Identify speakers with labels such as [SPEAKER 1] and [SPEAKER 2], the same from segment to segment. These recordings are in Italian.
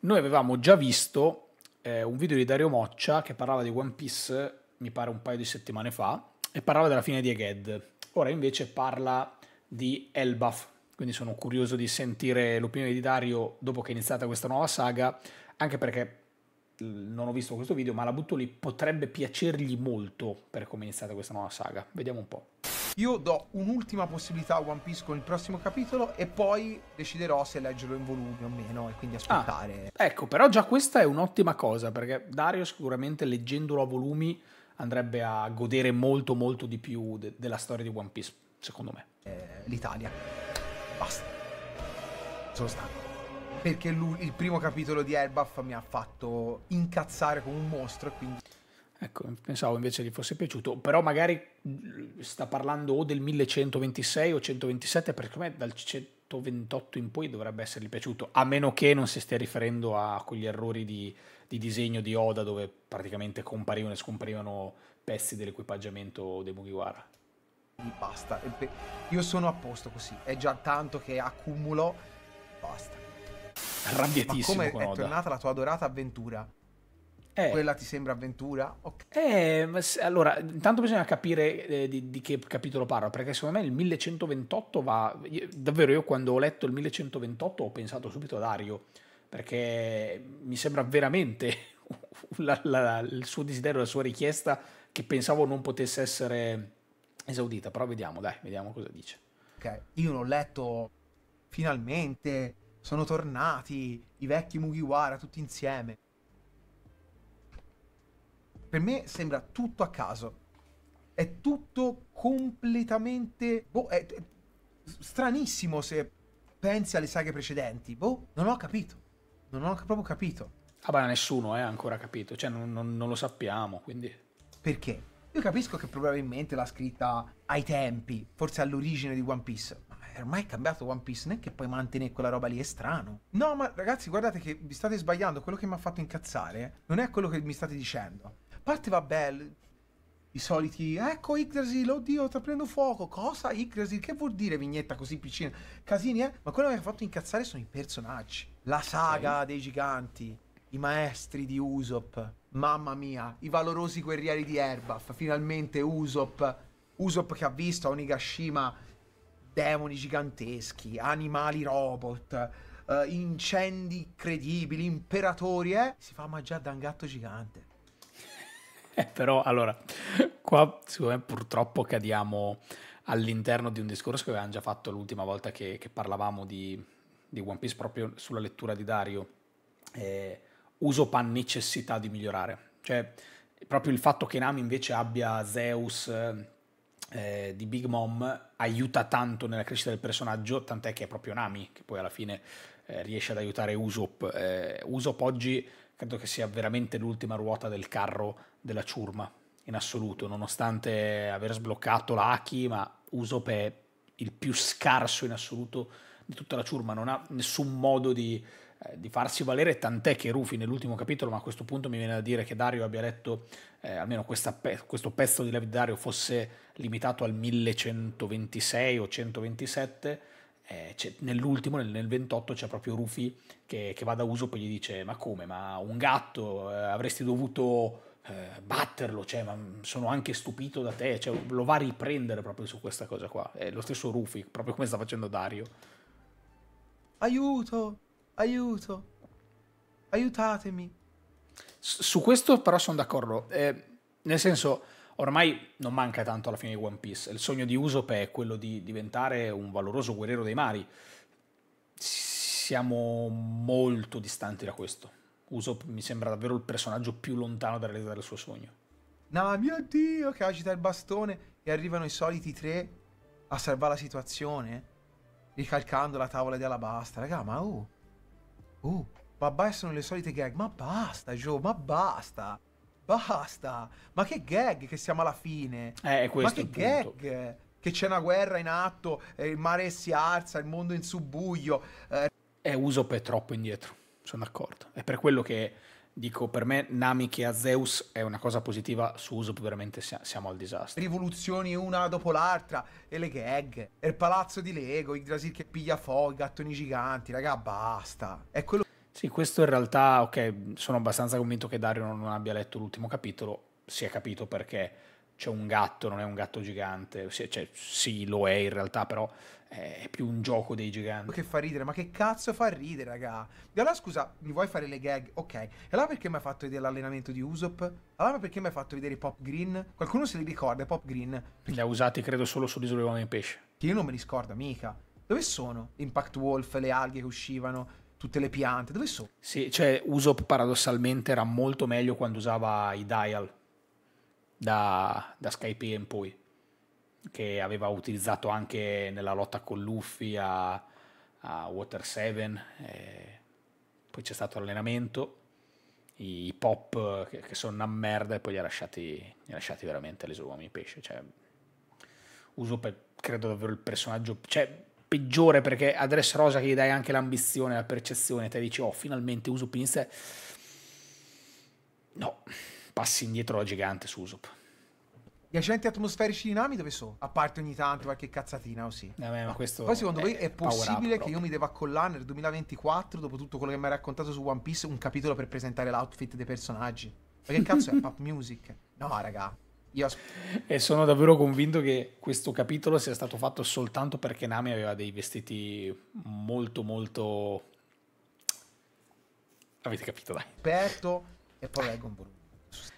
[SPEAKER 1] Noi avevamo già visto eh, un video di Dario Moccia che parlava di One Piece, mi pare un paio di settimane fa, e parlava della fine di Eged. Ora invece parla di Elbaf, quindi sono curioso di sentire l'opinione di Dario dopo che è iniziata questa nuova saga, anche perché mm, non ho visto questo video, ma la butto lì, potrebbe piacergli molto per come è iniziata questa nuova saga. Vediamo un po'. Io do un'ultima
[SPEAKER 2] possibilità a One Piece con il prossimo capitolo e poi deciderò se leggerlo in volume o meno e quindi
[SPEAKER 1] aspettare. Ah, ecco, però già questa è un'ottima cosa perché Dario sicuramente leggendolo a volumi andrebbe a godere molto molto di più de della storia di One Piece, secondo me. Eh, L'Italia. Basta. Sono stanco
[SPEAKER 2] perché lui, il primo capitolo di Elbaf mi ha fatto
[SPEAKER 1] incazzare come un mostro. e Quindi... Ecco, pensavo invece gli fosse piaciuto, però magari sta parlando o del 1126 o 127, perché a me dal 128 in poi dovrebbe essergli piaciuto, a meno che non si stia riferendo a quegli errori di, di disegno di Oda dove praticamente comparivano e scomparivano pezzi dell'equipaggiamento dei Mugiwara. Basta, io sono a posto così, è già tanto che accumulo, basta.
[SPEAKER 2] Arrabbiatissimo Ma come è tornata la tua adorata avventura? Eh. Quella ti sembra avventura?
[SPEAKER 1] Okay. Eh, allora, intanto bisogna capire eh, di, di, che capitolo parlo, perché secondo me il 1128 va... Davvero io quando ho letto il 1128 ho pensato subito a Dario, perché mi sembra veramente la, la, il suo desiderio, la sua richiesta che pensavo non potesse essere esaudita, però vediamo, dai, vediamo cosa dice.
[SPEAKER 2] Ok, io l'ho letto finalmente, sono tornati i vecchi Mugiwara tutti insieme per me sembra tutto a caso. È tutto completamente... Boh, è, è stranissimo se pensi alle saghe precedenti. Boh, non ho capito. Non ho proprio capito. Ah beh, nessuno eh, ha ancora capito, cioè non, non, non lo sappiamo, quindi... Perché? Io capisco che probabilmente l'ha scritta ai tempi, forse all'origine di One Piece. Ma ormai è cambiato One Piece, non è che puoi mantenere quella roba lì, è strano. No, ma ragazzi, guardate che vi state sbagliando, quello che mi ha fatto incazzare non è quello che mi state dicendo parte vabbè, i soliti, ecco Yggdrasil, oddio sta prendendo fuoco, cosa Yggdrasil, che vuol dire vignetta così piccina, casini eh, ma quello che mi ha fatto incazzare sono i personaggi, la saga sì. dei giganti, i maestri di Usopp, mamma mia, i valorosi guerrieri di Erbaf, finalmente Usopp, Usopp che ha visto a Onigashima, demoni giganteschi, animali robot, uh, incendi credibili, imperatori, eh, si fa mangiare da un gatto gigante.
[SPEAKER 1] Eh, però allora, qua secondo me purtroppo cadiamo all'interno di un discorso che avevamo già fatto l'ultima volta che, che parlavamo di, di, One Piece proprio sulla lettura di Dario. Eh, uso pan necessità di migliorare. Cioè, proprio il fatto che Nami invece abbia Zeus eh, eh, di Big Mom aiuta tanto nella crescita del personaggio, tant'è che è proprio Nami che poi alla fine eh, riesce ad aiutare Usopp. Eh, Usopp oggi credo che sia veramente l'ultima ruota del carro della ciurma in assoluto, nonostante aver sbloccato l'Aki, ma Usopp è il più scarso in assoluto di tutta la ciurma, non ha nessun modo di, eh, di farsi valere, tant'è che Rufy nell'ultimo capitolo, ma a questo punto mi viene da dire che Dario abbia letto, eh, almeno pe questo pezzo di Dario fosse limitato al 1126 o 127, eh, nell'ultimo, nel, nel, 28, c'è proprio Rufy che, che va da uso, e gli dice ma come, ma un gatto eh, avresti dovuto eh, batterlo, cioè, sono anche stupito da te, cioè, lo va a riprendere proprio su questa cosa qua, è lo stesso Rufy, proprio come sta facendo Dario. Aiuto, aiuto, aiutatemi. Su questo però sono d'accordo, eh, nel senso Ormai non manca tanto alla fine di One Piece. Il sogno di Usopp è quello di diventare un valoroso guerriero dei mari. Siamo molto distanti da questo. Usopp mi sembra davvero il personaggio più lontano da realizzare il suo sogno.
[SPEAKER 2] No, mio Dio, che agita il bastone e arrivano i soliti tre a salvare la situazione, ricalcando la tavola di alabasta. Raga, ma oh, oh, ma bastano le solite gag. Ma basta, Joe, ma basta. Basta. Ma che gag che siamo alla fine. Eh, questo Ma che gag. Che c'è una guerra in atto,
[SPEAKER 1] eh, il mare si alza, il mondo in subbuglio. Eh. È eh, uso per troppo indietro, sono d'accordo. È per quello che dico, per me Nami che a Zeus è una cosa positiva, su Usopp veramente siamo al disastro. Rivoluzioni una dopo l'altra, e le gag, e il
[SPEAKER 2] palazzo di Lego, Yggdrasil che piglia fuoco, i gattoni giganti, raga, basta.
[SPEAKER 1] È quello... Sì, questo in realtà, ok, sono abbastanza convinto che Dario non abbia letto l'ultimo capitolo, si è capito perché c'è un gatto, non è un gatto gigante, cioè, sì lo è in realtà, però è più un gioco dei giganti. Che fa ridere, ma che cazzo fa ridere, raga? E allora scusa,
[SPEAKER 2] mi vuoi fare le gag? Ok. E allora perché mi hai fatto vedere l'allenamento di Usopp? Allora perché mi hai fatto vedere i Pop Green? Qualcuno se li ricorda i Pop Green?
[SPEAKER 1] Li ha usati credo solo sull'isola di pesce. Che io non me li scordo mica. Dove sono?
[SPEAKER 2] Impact Wolf, le alghe che uscivano tutte le piante, dove sono?
[SPEAKER 1] Sì, cioè Usopp paradossalmente era molto meglio quando usava i dial da, da Skype in poi, che aveva utilizzato anche nella lotta con Luffy a, a Water 7, eh, poi c'è stato l'allenamento, i pop che, che, sono una merda e poi li ha lasciati, li ha lasciati veramente alle uomini pesce, cioè Usopp è credo davvero il personaggio, cioè peggiore perché a Dress Rosa gli dai anche l'ambizione, la percezione, te dici oh finalmente Usup inizia. No, passi indietro la gigante su Usup.
[SPEAKER 2] Gli agenti atmosferici di Nami dove sono? A parte ogni tanto qualche cazzatina così.
[SPEAKER 1] Eh, ma questo Poi secondo è voi è possibile
[SPEAKER 2] che io mi deva accollare nel 2024, dopo tutto quello che mi hai raccontato su One Piece, un capitolo per presentare l'outfit dei personaggi? Ma che cazzo è pop music? No,
[SPEAKER 1] raga. Io... E sono davvero convinto che questo capitolo sia stato fatto soltanto perché Nami aveva dei vestiti molto molto... Avete capito, dai.
[SPEAKER 2] Aperto e poi Dragon Ball.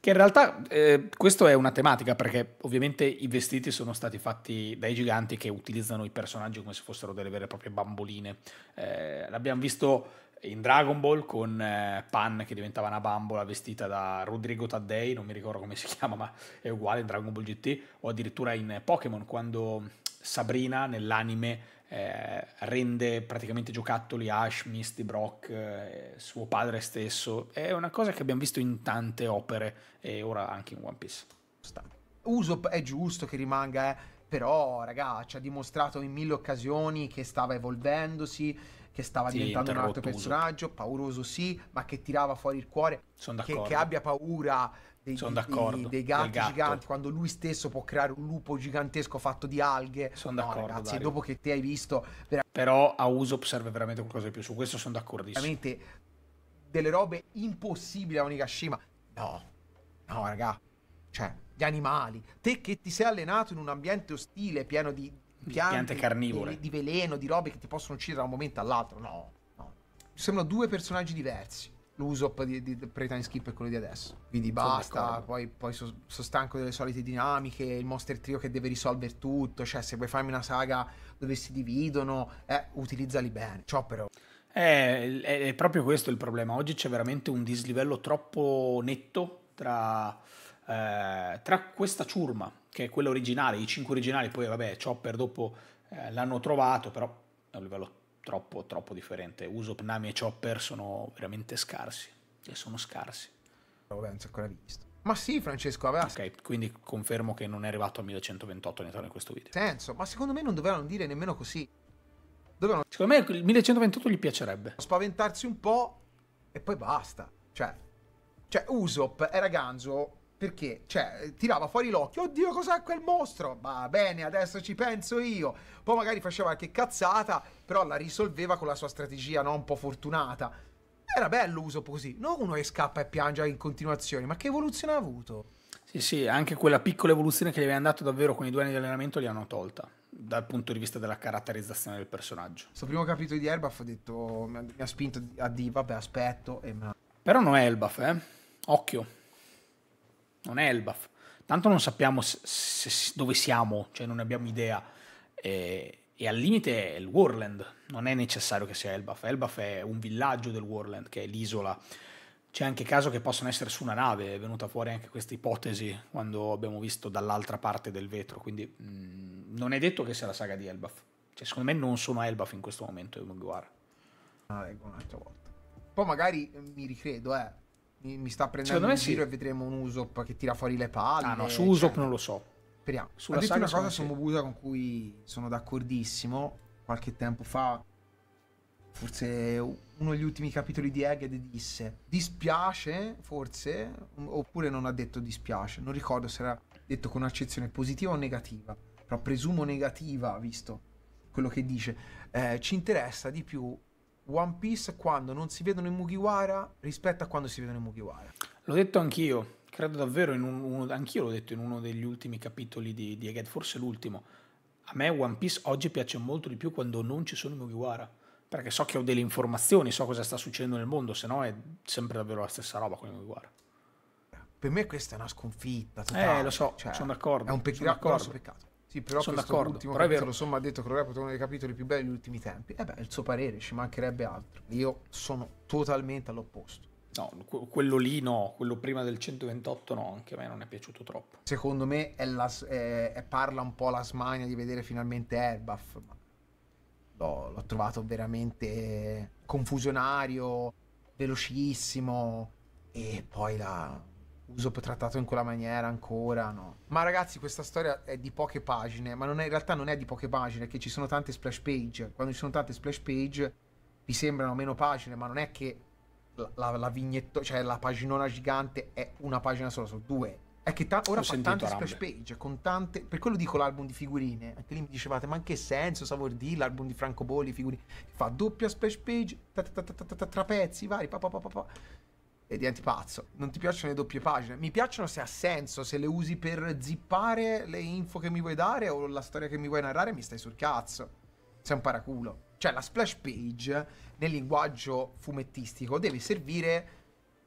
[SPEAKER 1] Che in realtà eh, questa è una tematica perché ovviamente i vestiti sono stati fatti dai giganti che utilizzano i personaggi come se fossero delle vere e proprie bamboline. Eh, l'abbiamo visto in Dragon Ball con eh, Pan che diventava una bambola vestita da Rodrigo Taddei, non mi ricordo come si chiama, ma è uguale in Dragon Ball GT, o addirittura in Pokémon quando Sabrina nell'anime eh, rende praticamente giocattoli Ash, Misty, Brock, eh, suo padre stesso. È una cosa che abbiamo visto in tante opere e ora anche in One Piece.
[SPEAKER 2] Usopp è giusto che rimanga, eh, però raga, ci ha dimostrato in mille occasioni che stava evolvendosi, che stava sì, diventando un altro personaggio, pauroso sì, ma che tirava fuori il cuore, Sono che, che, abbia paura dei, dei, dei gatti gatto. giganti, quando lui stesso può creare un lupo gigantesco fatto di alghe. Sono no, d'accordo. Ragazzi, Dario. dopo che ti hai visto... Però a uso serve veramente qualcosa di più, su questo sono d'accordissimo. Veramente delle robe impossibili a Onigashima. No, no raga, cioè gli animali, te che ti sei allenato in un ambiente ostile, pieno di piante, piante carnivore. Di, di, veleno, di robe che ti possono uccidere da un momento all'altro. No, no. Sembrano due personaggi diversi. L'Usopp di, di, Pre-Time Skip è quello di adesso. Quindi basta, poi, poi sono so stanco delle solite dinamiche, il Monster Trio che deve risolvere tutto, cioè se vuoi farmi una saga dove si
[SPEAKER 1] dividono, eh, utilizzali bene. Ciò però... È, eh, è, è proprio questo il problema. Oggi c'è veramente un dislivello troppo netto tra eh, tra questa ciurma, che è quella originale, i 5 originali, poi vabbè, Chopper dopo eh, l'hanno trovato, però è un livello troppo, troppo differente. Usopp, Nami e Chopper sono veramente scarsi, e sono scarsi. Vabbè, non si è ancora visto. Ma sì, Francesco, aveva... Ok, quindi confermo che non è arrivato a 1128 in Italia in questo video. Senso, ma secondo me non dovevano dire nemmeno così. Dovevano... Secondo me il 1128 gli piacerebbe. Spaventarsi un po'
[SPEAKER 2] e poi basta. Cioè, cioè Usopp era ganzo perché, cioè, tirava fuori l'occhio, oddio cos'è quel mostro? Va bene, adesso ci penso io. Poi magari faceva qualche cazzata, però la risolveva con la sua strategia, no? Un po' fortunata. Era bello uso così, non uno che scappa e piange in continuazione, ma che evoluzione ha avuto?
[SPEAKER 1] Sì, sì, anche quella piccola evoluzione che gli avevano dato davvero con i due anni di allenamento li hanno tolta dal punto di vista della caratterizzazione del personaggio.
[SPEAKER 2] Sto primo capitolo di Elbaf ho detto, mi ha spinto a dire vabbè
[SPEAKER 1] aspetto e me... Però non è Elbaf, eh? Occhio non è Elbaf. Tanto non sappiamo se, se, dove siamo, cioè non abbiamo idea. E, e, al limite è il Warland, non è necessario che sia Elbaf. Elbaf è un villaggio del Warland, che è l'isola. C'è anche caso che possano essere su una nave, è venuta fuori anche questa ipotesi quando abbiamo visto dall'altra parte del vetro, quindi mh, mm, non è detto che sia la saga di Elbaf. Cioè, secondo me non sono Elbaf in questo momento, Guara. Ah, la leggo un'altra volta. Poi
[SPEAKER 2] magari mi ricredo, eh mi, mi sta prendendo in giro sì. e vedremo un Usopp che tira fuori le palle. Ah no, su Usopp cioè, non lo so. Speriamo. Sulla ha detto una cosa su Mobusa con cui sono d'accordissimo. Qualche tempo fa, forse uno degli ultimi capitoli di Egged disse dispiace, forse, oppure non ha detto dispiace. Non ricordo se era detto con accezione positiva o negativa, però presumo negativa, visto quello che dice. Eh, ci interessa di più One Piece quando non si vedono i Mugiwara rispetto a quando si vedono i Mugiwara.
[SPEAKER 1] L'ho detto anch'io, credo davvero, in un, uno, anch'io l'ho detto in uno degli ultimi capitoli di, di Egghead, forse l'ultimo. A me One Piece oggi piace molto di più quando non ci sono i Mugiwara, perché so che ho delle informazioni, so cosa sta succedendo nel mondo, se no è sempre davvero la stessa roba con i Mugiwara. Per me questa è una sconfitta. Totale. Eh, lo so, cioè, sono d'accordo. È un peccato. Sì, però sono d'accordo. Però è vero. Somma ha detto che lo reputo
[SPEAKER 2] uno dei capitoli più belli degli ultimi tempi. E eh beh, il suo parere, ci mancherebbe altro. Io sono totalmente
[SPEAKER 1] all'opposto. No, quello lì no, quello prima del 128 no, anche a me non è piaciuto troppo.
[SPEAKER 2] Secondo me è la, è, parla un po' la smania di vedere finalmente Erbaff. L'ho, l'ho trovato veramente confusionario, velocissimo e poi la, Caruso trattato in quella maniera ancora, no? Ma ragazzi, questa storia è di poche pagine, ma non è, in realtà non è di poche pagine, che ci sono tante splash page. Quando ci sono tante splash page vi sembrano meno pagine, ma non è che la, la, la vignetta, cioè la paginona gigante è una pagina sola, sono due. È che ta- ora fa tante rambe. splash page, con tante... Per quello dico l'album di figurine. Anche lì mi dicevate, ma in che senso Savordì, l'album di Franco Bolli, figurine... Fa doppia splash page, tra pezzi vari, pa pa pa pa pa e diventi pazzo. Non ti piacciono le doppie pagine? Mi piacciono se ha senso, se le usi per zippare le info che mi vuoi dare o la storia che mi vuoi narrare, mi stai sul cazzo. Sei un paraculo. Cioè, la splash page nel linguaggio fumettistico deve servire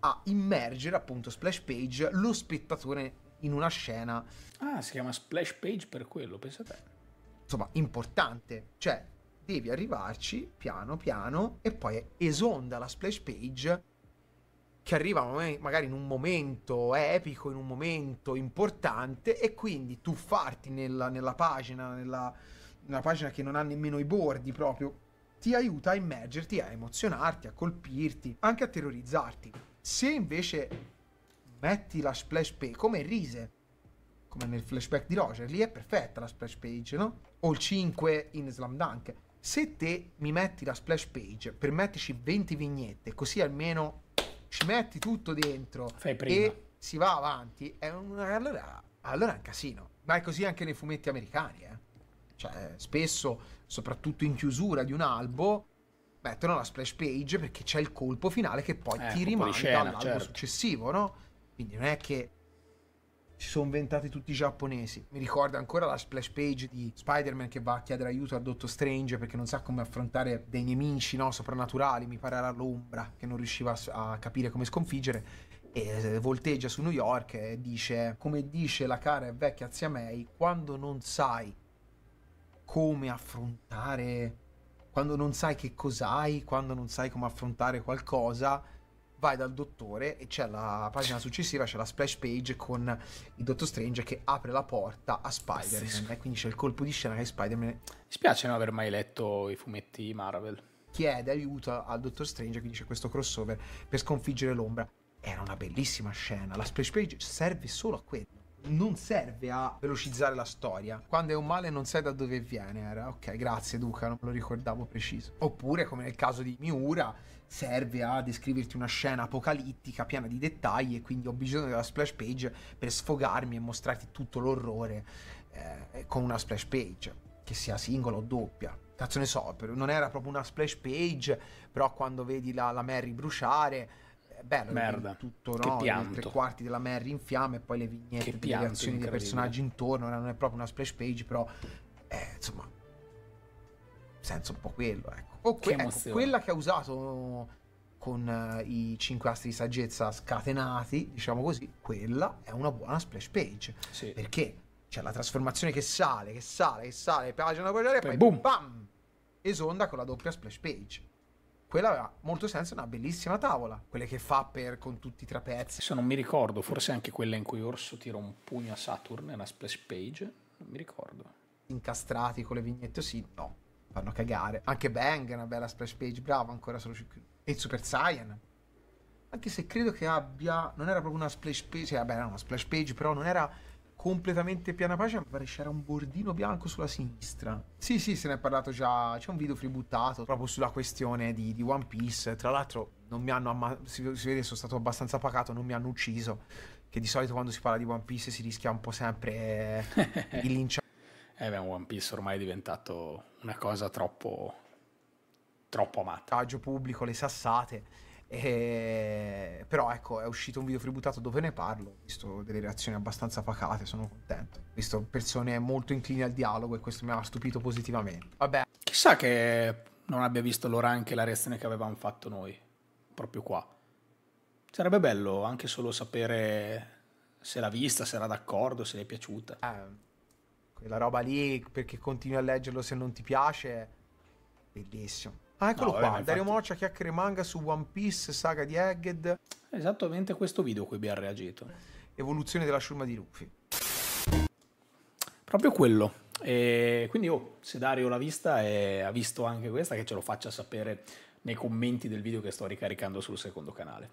[SPEAKER 2] a immergere, appunto, splash page, lo spettatore in una scena. Ah, si chiama splash page per quello, pensate. Insomma, importante. Cioè, devi arrivarci piano piano e poi esonda la splash page che arriva magari in un momento epico, in un momento importante e quindi tuffarti nella, nella pagina, nella, nella pagina che non ha nemmeno i bordi proprio, ti aiuta a immergerti, a emozionarti, a colpirti, anche a terrorizzarti. Se invece metti la splash page come rise, come nel flashback di Roger, lì è perfetta la splash page, no? O il 5 in Slam Dunk. Se te mi metti la splash page per metterci 20 vignette, così almeno ci metti tutto dentro e si va avanti, è un, allora, allora è un casino. Ma è così anche nei fumetti americani, eh. Cioè, spesso, soprattutto in chiusura di un albo, mettono la splash page perché c'è il colpo finale che poi eh, ti rimane dall'albo certo. successivo, no? Quindi non è che si sono ventati tutti i giapponesi. Mi ricorda ancora la splash page di Spider-Man che va a chiedere aiuto al Dottor Strange perché non sa come affrontare dei nemici no, soprannaturali, mi pare era l'ombra che non riusciva a capire come sconfiggere. E eh, volteggia su New York e dice, come dice la cara e vecchia zia May, quando non sai come affrontare, quando non sai che cos'hai, quando non sai come affrontare qualcosa, vai dal dottore e c'è la pagina successiva, c'è la splash page con il Dottor Strange che apre la porta a Spider-Man Pazzesco. e quindi c'è il colpo di scena che Spider-Man... Mi spiace non aver
[SPEAKER 1] mai letto i fumetti Marvel.
[SPEAKER 2] Chiede aiuto al Dottor Strange, quindi c'è questo crossover per sconfiggere l'ombra. Era una bellissima scena, la splash page serve solo a quello non serve a velocizzare la storia. Quando è un male non sai da dove viene. Era ok, grazie Duca, non lo ricordavo preciso. Oppure, come nel caso di Miura, serve a descriverti una scena apocalittica piena di dettagli e quindi ho bisogno della splash page per sfogarmi e mostrarti tutto l'orrore eh, con una splash page, che sia singola o doppia. Cazzo ne so, non era proprio una splash page, però quando vedi la, la Mary bruciare è eh, bello Merda. tutto no? I tre quarti della Mary in fiamme e poi le vignette che delle reazioni dei personaggi intorno non è proprio una splash page però eh, insomma senso un po' quello ecco, o que- ecco, quella che ha usato con uh, i cinque astri di saggezza scatenati diciamo così quella è una buona splash page sì. perché c'è la trasformazione che sale che sale che sale pagina dopo pagina e poi boom bam esonda con la doppia splash page quella aveva molto senso, una bellissima tavola, quelle che fa per con tutti i trapezzi.
[SPEAKER 1] Se non mi ricordo, forse anche quella in cui Orso tira un pugno a Saturn, è una splash page, non mi ricordo. Incastrati con le vignette, sì, no,
[SPEAKER 2] fanno cagare. Anche Bang è una bella splash page, bravo, ancora solo... E Super Saiyan. Anche se credo che abbia... Non era proprio una splash page, cioè, vabbè, era una splash page, però non era completamente piena pace, mi pare c'era un bordino bianco sulla sinistra. Sì, sì, se ne è parlato già, c'è un video fributtato proprio sulla questione di, di One Piece. Tra l'altro non mi hanno ammazzato, si, si vede sono stato abbastanza pacato, non mi hanno ucciso, che di solito quando si parla di One Piece si rischia un po' sempre
[SPEAKER 1] eh, di linciare. Eh beh, One Piece ormai è diventato una cosa troppo troppo amata. Taggio pubblico, le sassate
[SPEAKER 2] e... Eh, però ecco, è uscito un video tributato dove ne parlo, ho visto delle reazioni abbastanza pacate, sono contento. Ho visto persone molto incline al dialogo e questo mi ha stupito positivamente.
[SPEAKER 1] Vabbè. Chissà che non abbia visto loro anche la reazione che avevamo fatto noi, proprio qua. Sarebbe bello anche solo sapere se l'ha vista, se era d'accordo, se le è piaciuta. Eh, quella roba lì, perché continui a leggerlo se non ti piace,
[SPEAKER 2] bellissimo. Ah, eccolo no, qua, vabbè, eh, Dario infatti... Moccia, chiacchiere manga su One Piece, saga di
[SPEAKER 1] Egged. Esattamente questo video cui abbiamo reagito. Evoluzione della sciurma di Luffy. Proprio quello. E quindi oh, se Dario l'ha vista e ha visto anche questa, che ce lo faccia sapere nei commenti del video che sto ricaricando sul secondo canale.